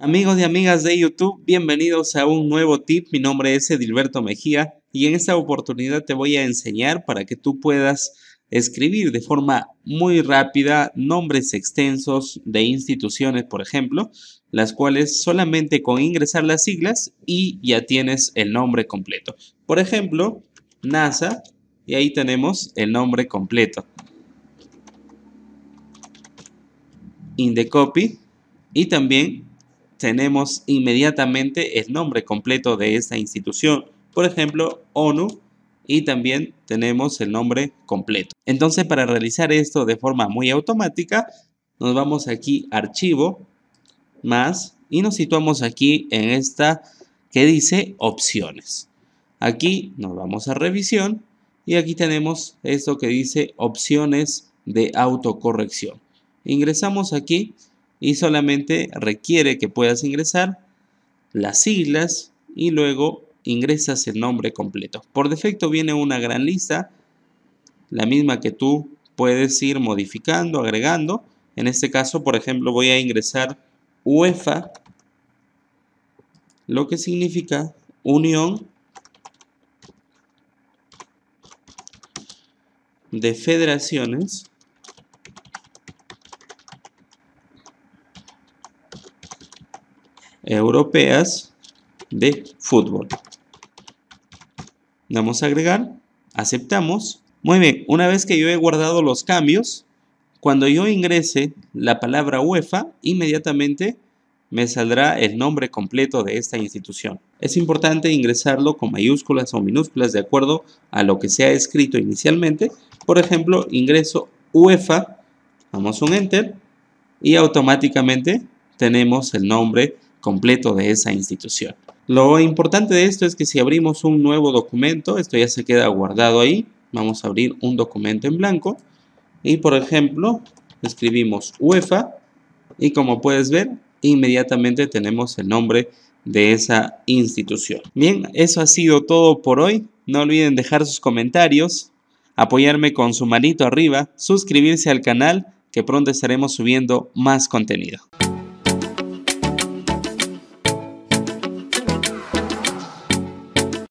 Amigos y amigas de YouTube, bienvenidos a un nuevo tip. Mi nombre es Edilberto Mejía y en esta oportunidad te voy a enseñar para que tú puedas escribir de forma muy rápida nombres extensos de instituciones, por ejemplo, las cuales solamente con ingresar las siglas y ya tienes el nombre completo. Por ejemplo, NASA y ahí tenemos el nombre completo. Indecopy y también tenemos inmediatamente el nombre completo de esta institución, por ejemplo, ONU, y también tenemos el nombre completo. Entonces, para realizar esto de forma muy automática, nos vamos aquí Archivo, más, y nos situamos aquí en esta que dice Opciones. Aquí nos vamos a Revisión, y aquí tenemos esto que dice Opciones de autocorrección. Ingresamos aquí y solamente requiere que puedas ingresar las siglas y luego ingresas el nombre completo. Por defecto viene una gran lista, la misma que tú puedes ir modificando, agregando. En este caso, por ejemplo, voy a ingresar UEFA, lo que significa Unión de Federaciones europeas de fútbol. vamos a agregar, aceptamos. Muy bien, una vez que yo he guardado los cambios, cuando yo ingrese la palabra UEFA, inmediatamente me saldrá el nombre completo de esta institución. Es importante ingresarlo con mayúsculas o minúsculas de acuerdo a lo que se ha escrito inicialmente. Por ejemplo, ingreso UEFA, damos un Enter y automáticamente tenemos el nombre completo de esa institución. Lo importante de esto es que si abrimos un nuevo documento, esto ya se queda guardado ahí. Vamos a abrir un documento en blanco y por ejemplo escribimos UEFA y como puedes ver inmediatamente tenemos el nombre de esa institución. Bien, eso ha sido todo por hoy. No olviden dejar sus comentarios, apoyarme con su manito arriba, suscribirse al canal que pronto estaremos subiendo más contenido.